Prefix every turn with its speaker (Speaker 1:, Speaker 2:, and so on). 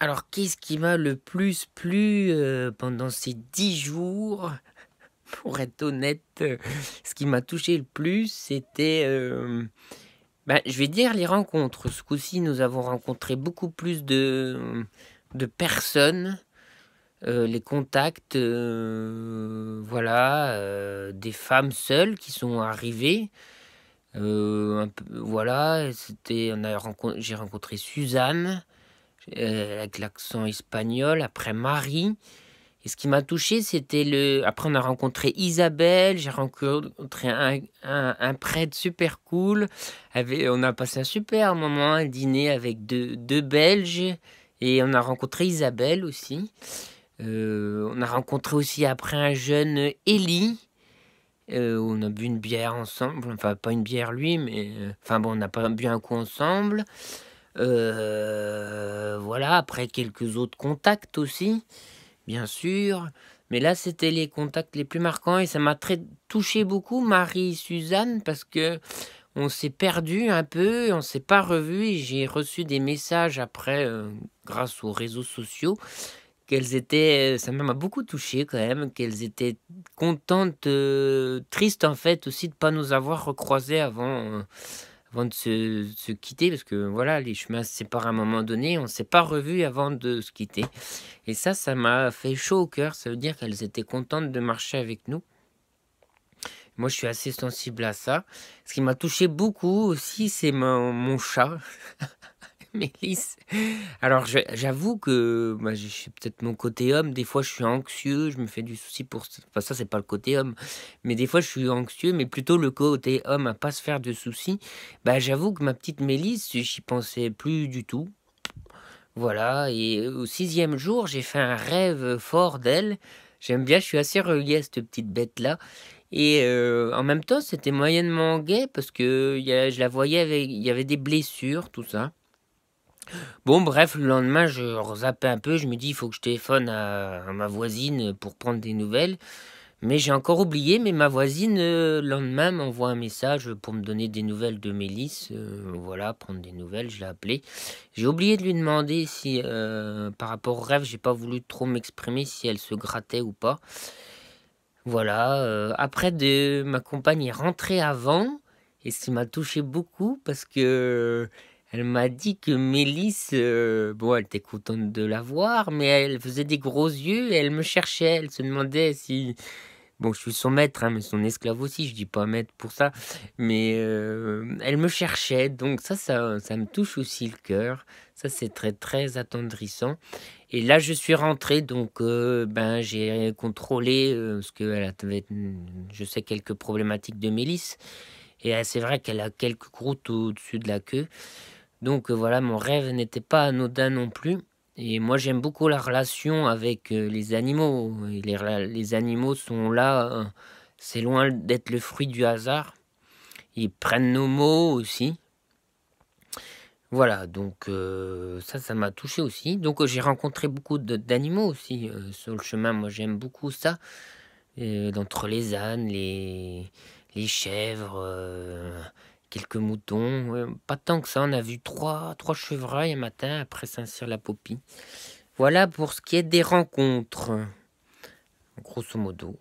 Speaker 1: Alors, qu'est-ce qui m'a le plus plu euh, pendant ces dix jours Pour être honnête, euh, ce qui m'a touché le plus, c'était... Euh, ben, je vais dire les rencontres. Ce coup-ci, nous avons rencontré beaucoup plus de, personnes, les contacts, voilà, des femmes seules qui sont arrivées. voilà, c'était, j'ai rencontré Suzanne, euh, avec l'accent espagnol, après Marie. Et ce qui m'a touché, c'était le. Après, on a rencontré Isabelle, j'ai rencontré un, un, prêtre super cool. avait On a passé un super moment, un dîner avec deux, Belges. Et on a rencontré Isabelle aussi. Euh, on a rencontré aussi après un jeune Élie. Euh, on a bu une bière ensemble. Enfin, pas une bière lui, mais. Enfin, bon, on n'a pas bu un coup ensemble. Euh, voilà, après quelques autres contacts aussi, bien sûr. Mais là, c'était les contacts les plus marquants et ça m'a très touché beaucoup, Marie Suzanne, parce que on s'est perdu un peu, on s'est pas revu et j'ai reçu des messages après, euh, grâce aux réseaux sociaux, qu'elles étaient, euh, ça m'a beaucoup touché quand même, qu'elles étaient contentes, tristes en fait aussi de pas nous avoir recroisés avant avant de se, se, quitter, parce que voilà, les chemins se séparent à un moment donné, on ne s'est pas revu avant de se quitter. Et ça, ça m'a fait chaud au cœur, ça veut dire qu'elles étaient contentes de marcher avec nous. Moi, je suis assez sensible à ça. Ce qui m'a touché beaucoup aussi, c'est mon chat. Mélisse. Alors, j'avoue que moi, bah, j'ai peut-être mon côté homme. Des fois, je suis anxieux, je me fais du souci pour. Enfin, ça, c'est pas le côté homme. Mais des fois, je suis anxieux, mais plutôt le côté homme à pas se faire de soucis. Bah, j'avoue que ma petite Mélisse, j'y pensais plus du tout. Voilà. Et euh, au sixième jour, j'ai fait un rêve fort d'elle. J'aime bien, je suis assez relié à cette petite bête-là. Et euh, en même temps, c'était moyennement gay parce que je la voyais, avec, il y avait des blessures, tout ça. Bon, bref, le lendemain, je zappais un peu. Je me dis, il faut que je téléphone à, ma voisine pour prendre des nouvelles. Mais j'ai encore oublié, mais ma voisine, euh, le lendemain, m'envoie un message pour me donner des nouvelles de Mélisse. Euh, voilà, prendre des nouvelles, je l'ai appelée. J'ai oublié de lui demander si, euh, par rapport au rêve, j'ai pas voulu trop m'exprimer si elle se grattait ou pas. Voilà, après, de, ma compagne est rentrée avant, et ça m'a touché beaucoup parce que elle m'a dit que Mélisse, euh, bon, elle était contente de la voir, mais elle faisait des gros yeux et elle me cherchait. Elle se demandait si. Bon, je suis son maître, hein, mais son esclave aussi, je dis pas maître pour ça. Mais euh, elle me cherchait, donc ça, ça, ça me touche aussi le cœur. Ça, c'est très, très attendrissant. Et là, je suis rentré, donc euh, ben, j'ai contrôlé, ce que qu'elle avait, je sais, quelques problématiques de Mélisse. Et c'est vrai qu'elle a quelques croûtes au-dessus de la queue. Donc euh, voilà, mon rêve n'était pas anodin non plus. Et moi j'aime beaucoup la relation avec euh, les animaux. Les, les animaux sont là, euh, c'est loin d'être le fruit du hasard. Ils prennent nos mots aussi. Voilà, donc ça, ça m'a touché aussi. Donc j'ai rencontré beaucoup d'animaux aussi sur le chemin. Moi, j'aime beaucoup ça. d'entre les ânes, les, les chèvres, quelques moutons. Euh, pas tant que ça, on a vu trois, trois chevreuils un matin après saint la popie Voilà pour ce qui est des rencontres. Grosso modo.